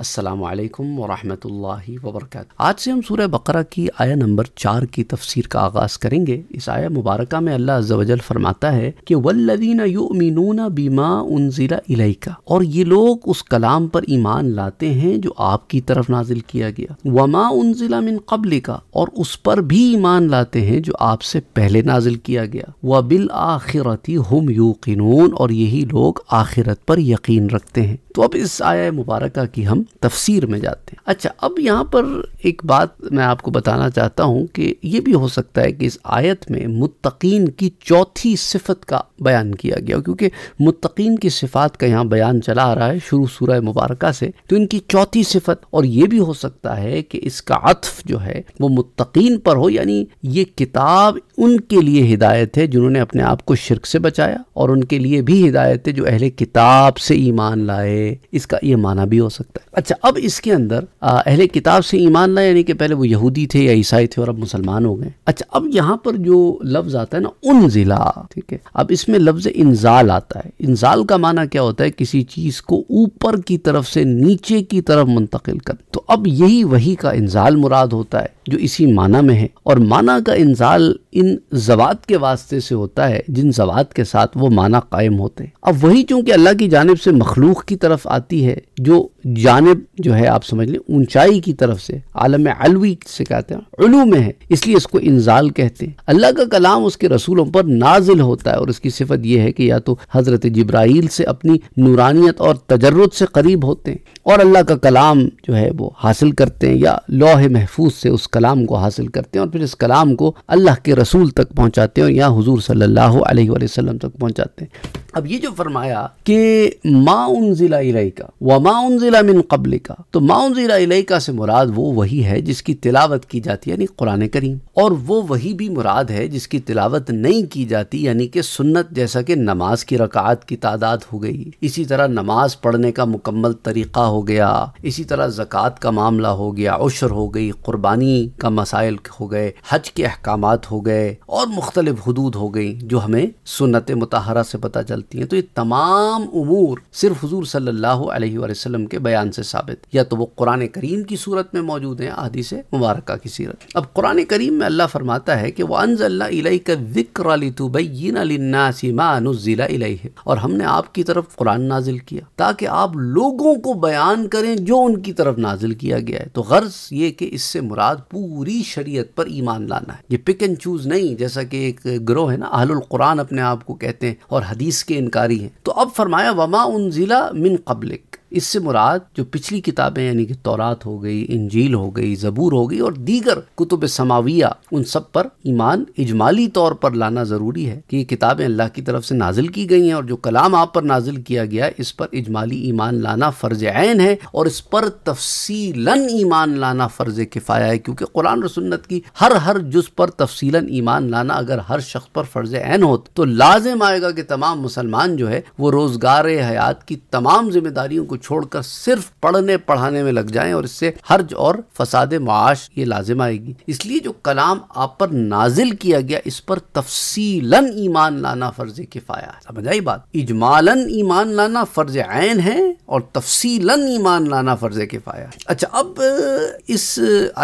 असलकम वरहि वबरक आज से हम सूर्य बकरा की आया नंबर चार की तफसीर का आगाज़ करेंगे इस आया मुबारक में अल्लाह अज्जल फरमाता है कि वल्लदीन युमिनून बीमा उनजिला इलाइका और ये लोग उस कलाम पर ईमान लाते हैं जो आपकी तरफ नाजिल किया गया वमा उनजिला मिन कबल का और उस पर भी ईमान लाते हैं जो आपसे पहले नाजिल किया गया व बिल आखिरती हम यूकिनून और यही लोग आखिरत पर यकीन रखते हैं तो अब इस आया मुबारक की हम तफसीर में जाते हैं अच्छा अब यहाँ पर एक बात मैं आपको बताना चाहता हूँ कि ये भी हो सकता है कि इस आयत में मुतकीन की चौथी सिफत का बयान किया गया क्योंकि मुतकीन की सिफात का यहाँ बयान चला आ रहा है शुरू सूरह मुबारक से तो इनकी चौथी सिफत और ये भी हो सकता है कि इसका अतफ जो है वो मुतकीन पर हो यानी ये किताब उनके लिए हिदायत है जिन्होंने अपने आप को शिरक से बचाया और उनके लिए भी हिदायत है जो अहले किताब से ईमान लाए इसका ये माना भी हो सकता है अच्छा अब इसके अंदर अहले किताब से ईमान लाए यानी कि पहले वो यहूदी थे या ईसाई थे और अब मुसलमान हो गए अच्छा अब यहाँ पर जो लफ्ज आता है ना उन जिला ठीक है अब इसमें लफ्ज इंजाल आता है इंजाल का माना क्या होता है किसी चीज को ऊपर की तरफ से नीचे की तरफ मुंतकिल कर तो अब यही वही का इंजाल मुराद होता है जो इसी माना में है और माना का इंजाल इन जवात के वास्ते से होता है जिन जवात के साथ वो माना कायम होते हैं अब वही चूंकि अल्लाह की जानब से मखलूक की तरफ आती है जो जानब जो है आप समझ लें ऊंचाई की तरफ से आलम अलवी से कहते हैं अलू में है इसलिए इसको इंजाल कहते हैं अल्लाह का कलाम उसके रसूलों पर नाजिल होता है और इसकी सिफत यह है कि या तो हज़रत जब्राइल से अपनी नूरानियत और तजरत से करीब होते हैं और अल्लाह का कलाम जो है वो हासिल करते हैं या लोह महफूज से उस कलाम को हासिल करते हैं और फिर इस कलाम को अल्लाह के रसूल तक पहुँचाते हैं और यहाँ हजूर सल्ला वसम तक पहुँचाते हैं अब ये जो फरमाया कि माँ का व माँ ज़िला मिन कबल का तो माउन उन ज़िला का से मुराद वो वही है जिसकी तिलावत की जाती है यानी कुरान करीम और वो वही भी मुराद है जिसकी तिलावत नहीं की जाती यानी कि सुन्नत जैसा कि नमाज की रकात की तादाद हो गई इसी तरह नमाज पढ़ने का मुकम्मल तरीक़ा हो गया इसी तरह जक़ात का मामला हो गया उशर हो गई क़ुरबानी का मसाइल हो गए हज के अहकाम हो गए और मुख्तलिफ हदूद हो गई जो हमें सुन्नत मतहरा से पता चलता सकती हैं तो ये तमाम उमूर सिर्फ हजूर सल्लाम के बयान से साबित या तो वो कुरान करीम की सूरत में मौजूद हैं आदि से मुबारक की सीरत अब कुरान करीम में अल्लाह फरमाता है कि वनजिक्र और हमने आपकी तरफ कुरान नाजिल किया ताकि आप लोगों को बयान करें जो उनकी तरफ नाजिल किया गया है तो गर्ज ये कि इससे मुराद पूरी शरीयत पर ईमान लाना है ये पिक एंड चूज नहीं जैसा कि एक ग्रोह है ना अहल कुरान अपने आप को कहते हैं और हदीस इसके इनकारी हैं तो अब फरमाया वमा उन ज़िला मिन कबलिक इससे मुराद जो पिछली किताबें यानी कि तौरात हो गई इंजील हो गई ज़बूर हो गई और दीगर कुतुब समाविया उन सब पर ईमान इजमाली तौर पर लाना ज़रूरी है कि ये किताबें अल्लाह की तरफ से नाजिल की गई हैं और जो कलाम आप पर नाजिल किया गया इस पर इजमाली ईमान लाना फ़र्ज आन है और इस पर तफसीला ईमान लाना फ़र्ज किफ़ाया है क्योंकि कुरान और सुन्नत की हर हर जुज पर तफसीला ईमान लाना अगर हर शख्स पर फ़र्ज आन हो तो लाजम आएगा कि तमाम मुसलमान जो है वो रोज़गार हयात की तमाम जिम्मेदारियों को छोड़कर सिर्फ पढ़ने पढ़ाने में लग जाएं और इससे हर्ज और फसाद माश ये लाजिम आएगी इसलिए जो कलाम आप पर नाजिल किया गया इस पर तफसीलन ईमान लाना फर्ज किफाया है समझ आई बात इजमालन ईमान लाना फर्ज आयन है और तफसीलन ईमान लाना फर्ज किफाया है अच्छा अब इस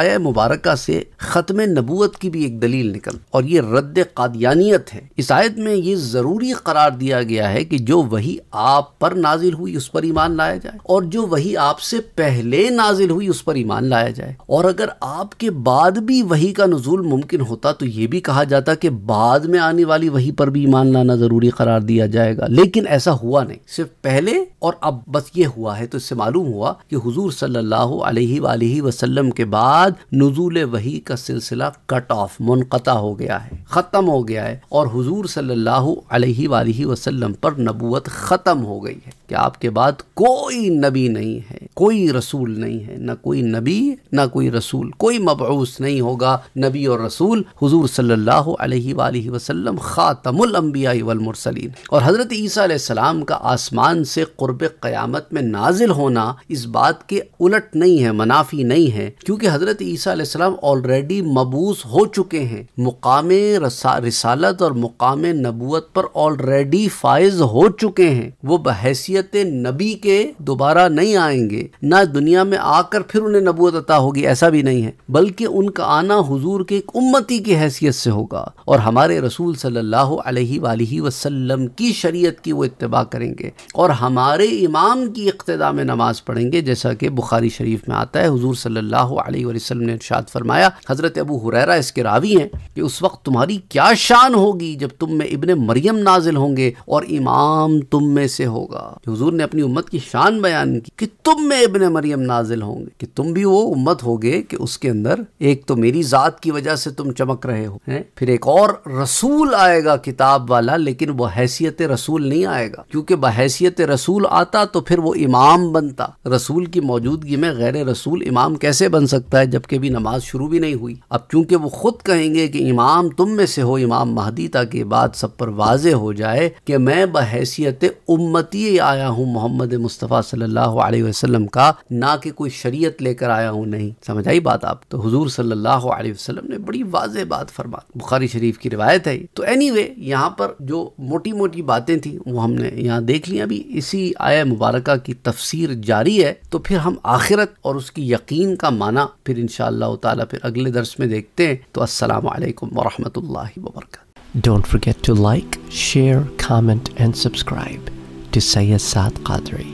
आया मुबारक से ख़त्म नबूत की भी एक दलील निकल और ये रद्द कादियानियत है इस आयत में ये ज़रूरी करार दिया गया है कि जो वही आप पर नाजिल हुई उस पर ईमान लाया जाए और जो वही आपसे पहले नाजिल हुई उस पर ईमान लाया जाए और अगर आपके बाद भी वही का नजूल मुमकिन होता तो ये भी कहा जाता कि बाद में आने वाली वही पर भी ईमान लाना जरूरी करार दिया जाएगा लेकिन ऐसा हुआ नहीं सिर्फ पहले और अब बस ये हुआ है तो इससे मालूम हुआ कि हुजूर सल्लल्लाहु अलैहि वालैहि वसल्लम के बाद नजूल वही का सिलसिला कट ऑफ मुनक़ता हो गया है ख़त्म हो गया है और हुजूर सल्लल्लाहु अलैहि वालैहि वसल्लम पर नबूवत ख़त्म हो गई है कि आपके बाद कोई नबी नहीं है कोई रसूल नहीं है ना कोई नबी ना कोई रसूल कोई मबूस नहीं होगा नबी और रसूल हजूर सल्ला वसलम अलैहि और हज़रत ईसी सलाम का आसमान से क़ुरब क्यामत में नाजिल होना इस बात के उलट नहीं है मुनाफी नहीं है क्योंकि हज़रत ईसी सलाम ऑलरेडी मबूस हो चुके हैं मुकाम रसालत और मुकाम नबूत पर ऑलरेडी फायज हो चुके हैं वो बहसीत नबी के दोबारा नहीं आएंगे थे ना दुनिया में आकर फिर उन्हें नबूत अता होगी ऐसा भी नहीं है बल्कि उनका आना हुजूर के एक उम्मती की हैसियत से होगा और हमारे रसूल सल्लल्लाहु अलैहि वसल्लम की शरीयत की वो इतबा करेंगे और हमारे इमाम की इकतदा में नमाज पढ़ेंगे जैसा कि बुखारी शरीफ में आता है हुजूर सल्लल्लाहु अलैहि वसल्लम ने इरशाद फरमाया हज़रत अबू हुरैरा इसके रावी हैं कि उस वक्त तुम्हारी क्या शान होगी जब तुम में इबन मरियम नाजिल होंगे और इमाम तुम में से होगा हजूर ने अपनी उम्मत की शान बयान की कि तुम में इबन मरियम नाजिल होंगे कि तुम भी वो उम्मत होगे कि उसके अंदर एक तो मेरी ज़ात की वजह से तुम चमक रहे हो हैं फिर एक और रसूल आएगा किताब वाला लेकिन वह हैसियत रसूल नहीं आएगा क्योंकि बहैसियत रसूल आता तो फिर वो इमाम बनता रसूल की मौजूदगी में गैर रसूल इमाम कैसे बन सकता है जबकि भी नमाज शुरू भी नहीं हुई अब चूंकि वो खुद कहेंगे कि इमाम तुम में से हो इमाम महदी ताकि बात सब पर वाज हो जाए कि मैं बहैसियत उम्मती आया हूँ मोहम्मद मुस्तफ़ा सल्ला वसल्लम का ना कि कोई शरीयत लेकर आया हूँ नहीं समझ आई बात आप तो हजूर सल्लल्लाहु अलैहि वसल्लम ने बड़ी वाज बात फरमा बुखारी शरीफ की रिवायत है तो एनी anyway, यहाँ पर जो मोटी मोटी बातें थी वो हमने यहाँ देख ली अभी इसी आय मुबारक की तफसीर जारी है तो फिर हम आखिरत और उसकी यकीन का माना फिर इन ताला फिर अगले दर्स में देखते हैं तो अस्सलाम वालेकुम वबरक Don't forget to like, share, comment and subscribe to Sayyid Saad Qadri.